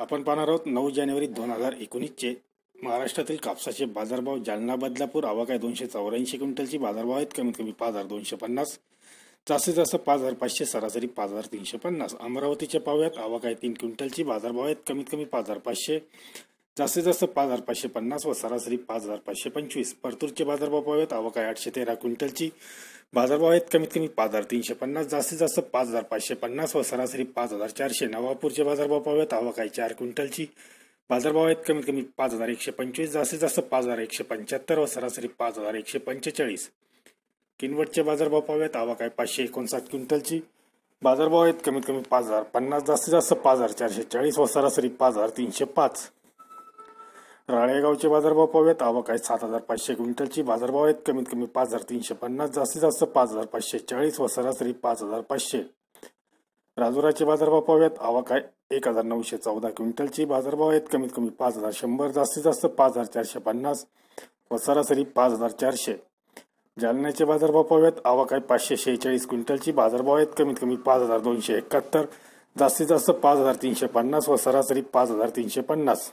आपण पाहणार आहोत नऊ जानेवारी दोन हजार एकोणीसचे महाराष्ट्रातील कापसाचे बाजारभाव जालना बदलापूर आवाकाय दोनशे चौऱ्याऐंशी क्विंटलची बाजारभाव आहेत कमीत कमी पाच हजार दोनशे पन्नास जास्तीत जास्त पाच हजार पाचशे सरासरी पाच हजार तीनशे पन्नास अमरावतीच्या पावयात आवाकाय तीन क्विंटलची बाजारभाव आहेत कमीत कमी पाच हजार पाचशे जास्तीत जास्त पाच हजार पाचशे पन्नास व सरासरी पाच हजार पाचशे पंचवीस परतूरचे बाजारभाव पाहूयात अवकाळी आठशे तेरा क्विंटलची बाजारभाव आहेत कमीत कमी पाच हजार तीनशे पन्नास जास्तीत जास्त पाच हजार पाचशे पन्नास व सरासरी पाच हजार चारशे नवापूरचे बाजारभाव पाहूयात अवकाळी चार क्विंटलची बाजारभाव आहेत कमीत कमी पाच हजार एकशे पंचवीस जास्तीत जास्त पाच हजार एकशे पंच्याहत्तर व सरासरी पाच हजार एकशे पंचेचाळीस किनवटचे बाजारभाव पाहूयात आवाकाय पाचशे एकोणसाठ क्विंटलची बाजारभाव आहेत कमीत कमी पाच हजार पन्नास जास्तीत जास्त पाच हजार चारशे चाळीस व सरासरी पाच हजार तीनशे पाच राळेगावचे बाजारभाव पाहूयात आवक आहे सात हजार पाचशे क्विंटलची बाजारभाव आहेत कमीत कमी पाच हजार तीनशे पन्नास जास्तीत जास्त पाच हजार पाचशे चाळीस व सरासरी पाच हजार पाचशे राजुराचे बाजारभाव पाहूयात आवक आहे एक हजार नऊशे चौदा क्विंटलची बाजारभाव आहेत कमीत कमी पाच हजार शंभर जास्तीत जास्त पाच हजार चारशे पन्नास व सरासरी पाच हजार चारशे जालन्याचे बाजारभाव पाहूयात आवक आहे पाचशे शेहेचाळीस क्विंटलची बाजारभाव आहेत कमीत कमी पाच हजार दोनशे एकाहत्तर जास्तीत जास्त पाच हजार तीनशे पन्नास व सरासरी पाच हजार तीनशे पन्नास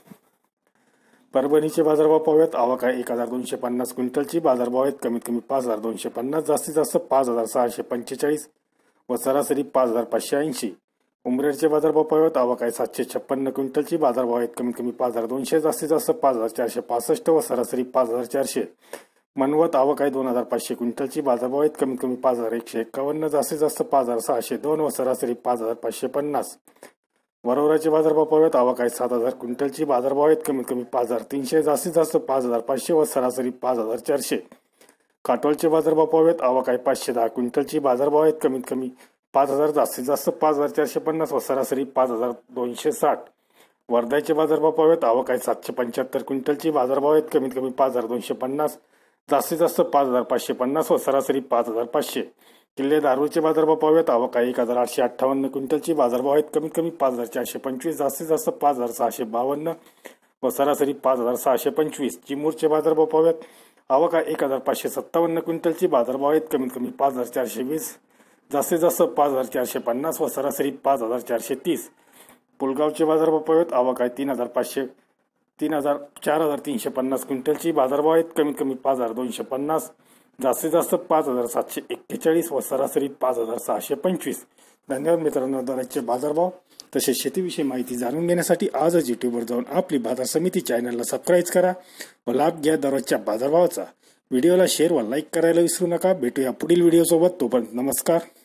परभणीचे बाजारभाव पाहूयात आवक एक हजार दोनशे पन्नास क्विंटलची बाजारभाव आहेत कमीत कमी पाच हजार दोनशे पन्नास जास्तीत जास्त पाच हजार सहाशे पंचेचाळीस व सरासरी पाच हजार पाचशे ऐंशी उमरेडचे बाजारभाव पाहूयात आवक आहे सातशे छप्पन्न क्विंटलची बाजारभाव आहेत कमीत कमी पाच हजार दोनशे जास्तीत जास्त पाच हजार चारशे पासष्ट व सरासरी पाच हजार चारशे मनवत आवक आहे दोन हजार पाचशे क्विंटलची बाजारभाव आहेत कमीत कमी पाच हजार एकशे एकावन्न जास्तीत जास्त पाच हजार सहाशे दोन व सरासरी पाच हजार पाचशे पन्नास वरवराचे बाजारभाव पाहूयात आवा आहे सात हजार क्विंटलची बाजारभाव आहेत कमीत कमी पाच हजार तीनशे जास्तीत जास्त पाच हजार पाचशे व सरासरी पाच हजार चारशे काटोलचे बाजारभाव पाहूयात आवक आहे पाचशे दहा क्विंटलची बाजारभाव आहेत कमीत कमी पाच हजार जास्तीत जास्त पाच हजार चारशे पन्नास व सरासरी पाच हजार दोनशे साठ वर्ध्याचे बाजारभाव पाहूयात आवा आहे सातशे पंच्याहत्तर क्विंटलची बाजारभाव आहेत कमीत कमी पाच हजार दोनशे पन्नास जास्तीत जास्त पाच हजार पाचशे पन्नास व सरासरी पाच हजार पाचशे किल्ले दारूचे बाजारभाव पाहूयात आवक एक हजार आठशे अठ्ठावन्न क्विंटलची बाजारभाव आहेत कमीत कमी पाच हजार चारशे पंचवीस जास्तीत जास्त पाच हजार सहाशे बावन्न व सरासरी पाच हजार सहाशे पंचवीस चिमूरचे बाजारभाव पाहूयात आवक एक हजार पाचशे सत्तावन्न क्विंटलची बाजारभाव आहेत कमीत कमी पाच हजार चारशे वीस जास्तीत जास्त पाच हजार चारशे पन्नास व सरासरी पाच हजार चारशे तीस पुलगावचे बाजारभाव पाहूयात आवक आहे तीन हजार पाचशे तीन हजार चार हजार तीनशे पन्नास क्विंटलची बाजारभाव आहेत कमीत कमी पाच हजार दोनशे पन्नास जास्तीत जास्त पाच हजार सातशे एक्केचाळीस व सरासरी पाच हजार सहाशे पंचवीस धन्यवाद मित्रांनो दराजचे बाजारभाव तसेच शेतीविषयी माहिती जाणून घेण्यासाठी आजच युट्यूबवर जाऊन आपली बाजार समिती चॅनलला सबस्क्राईब करा व लाभ घ्या दररोजच्या बाजारभावाचा व्हिडिओला शेअर व लाईक करायला विसरू नका भेटूया पुढील व्हिडिओसोबत तोपर्यंत नमस्कार